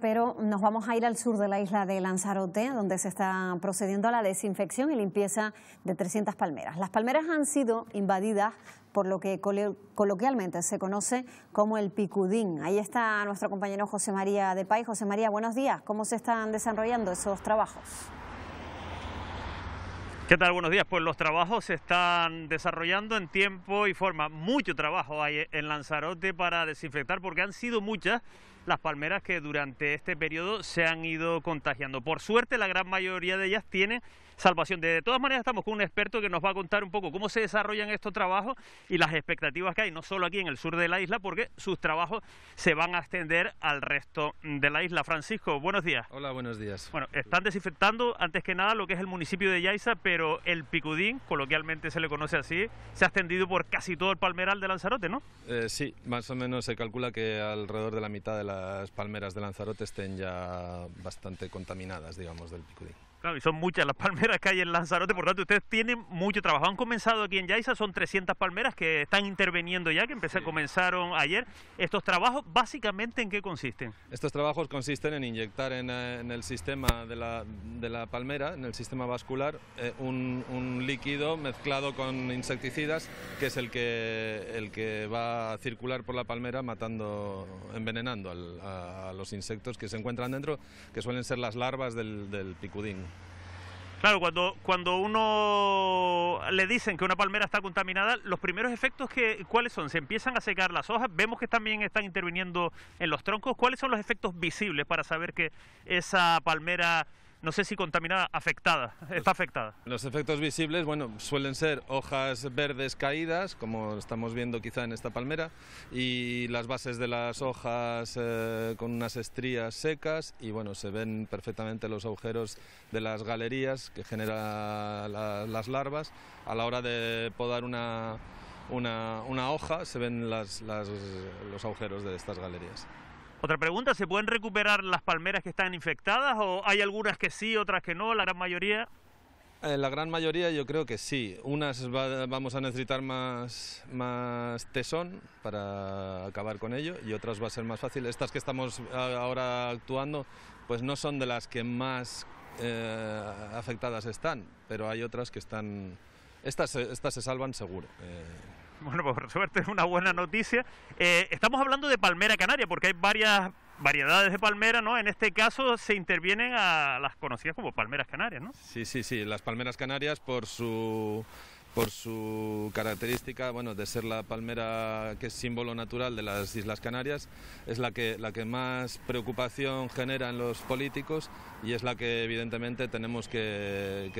Pero nos vamos a ir al sur de la isla de Lanzarote, donde se está procediendo a la desinfección y limpieza de 300 palmeras. Las palmeras han sido invadidas por lo que coloquialmente se conoce como el picudín. Ahí está nuestro compañero José María de Pay. José María, buenos días. ¿Cómo se están desarrollando esos trabajos? ¿Qué tal? Buenos días. Pues los trabajos se están desarrollando en tiempo y forma. Mucho trabajo hay en Lanzarote para desinfectar porque han sido muchas las palmeras que durante este periodo se han ido contagiando. Por suerte, la gran mayoría de ellas tiene salvación. De todas maneras, estamos con un experto que nos va a contar un poco cómo se desarrollan estos trabajos y las expectativas que hay, no solo aquí en el sur de la isla, porque sus trabajos se van a extender al resto de la isla. Francisco, buenos días. Hola, buenos días. Bueno, están desinfectando antes que nada lo que es el municipio de Yaiza, pero el Picudín, coloquialmente se le conoce así, se ha extendido por casi todo el palmeral de Lanzarote, ¿no? Eh, sí, más o menos se calcula que alrededor de la mitad de la las palmeras de Lanzarote estén ya bastante contaminadas, digamos, del picudín y son muchas las palmeras que hay en Lanzarote, por lo tanto ustedes tienen mucho trabajo. Han comenzado aquí en Yaiza, son 300 palmeras que están interviniendo ya, que comenzaron ayer. ¿Estos trabajos básicamente en qué consisten? Estos trabajos consisten en inyectar en, eh, el sistema de la, palmera, en el sistema vascular, eh, un, líquido mezclado con insecticidas, que es el que, va a circular por la palmera matando, envenenando a, los insectos que se encuentran dentro, que suelen ser las larvas del, del picudín. Claro, cuando, cuando uno le dicen que una palmera está contaminada, los primeros efectos que, cuáles son? Se empiezan a secar las hojas, vemos que también están interviniendo en los troncos. ¿Cuáles son los efectos visibles para saber que esa palmera no sé si contaminada, afectada, está afectada. Los efectos visibles, bueno, suelen ser hojas verdes caídas, como estamos viendo quizá en esta palmera, y las bases de las hojas eh, con unas estrías secas, y bueno, se ven perfectamente los agujeros de las galerías que generan las larvas a la hora de podar una, hoja, se ven los agujeros de estas galerías. Otra pregunta, ¿se pueden recuperar las palmeras que están infectadas o hay algunas que sí, otras que no, la gran mayoría? Eh, la gran mayoría yo creo que sí. Unas vamos a necesitar más, tesón para acabar con ello y otras va a ser más fácil. Estas que estamos ahora actuando pues no son de las que más eh, afectadas están, pero hay otras que están... Estas, se salvan seguro. Eh. Bueno, pues, por suerte es una buena noticia. Eh, estamos hablando de palmera canaria porque hay varias variedades de palmera, ¿no? En este caso se intervienen a las conocidas como palmeras canarias, ¿no? Sí, sí, sí, las palmeras canarias por su característica, bueno, de ser la palmera que es símbolo natural de las Islas Canarias, es la que, la que más preocupación genera en los políticos y es la que evidentemente tenemos que,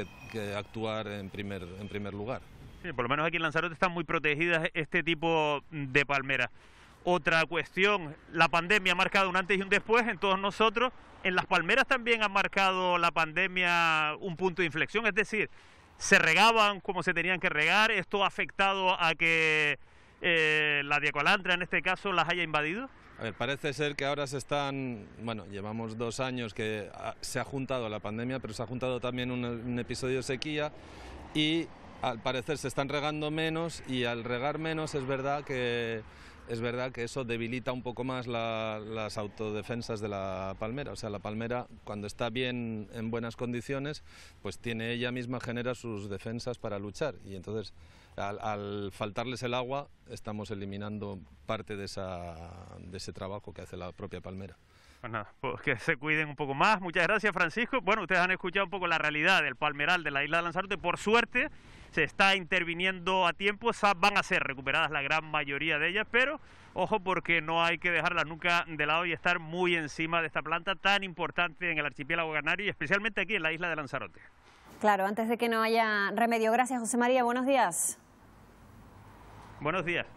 actuar en primer lugar por lo menos aquí en Lanzarote están muy protegidas este tipo de palmeras. Otra cuestión, la pandemia ha marcado un antes y un después en todos nosotros. En las palmeras también ha marcado la pandemia un punto de inflexión, es decir, se regaban como se tenían que regar, esto ha afectado a que eh, la diacolantra en este caso las haya invadido. A ver, parece ser que ahora se están, bueno, llevamos dos años que ah, se ha juntado la pandemia, pero se ha juntado también un, un episodio de sequía y al parecer se están regando menos y al regar menos es verdad que, es verdad que eso debilita un poco más las autodefensas de la palmera. O sea, la palmera cuando está bien en buenas condiciones, pues tiene ella misma genera sus defensas para luchar y entonces al, faltarles el agua estamos eliminando parte de ese trabajo que hace la propia palmera pues pues que se cuiden un poco más. Muchas gracias, Francisco. Bueno, ustedes han escuchado un poco la realidad del palmeral de la isla de Lanzarote. Por suerte, se está interviniendo a tiempo. Van a ser recuperadas la gran mayoría de ellas, pero ojo porque no hay que la nunca de lado y estar muy encima de esta planta tan importante en el archipiélago canario y especialmente aquí en la isla de Lanzarote. Claro, antes de que no haya remedio. Gracias, José María. Buenos días. Buenos días.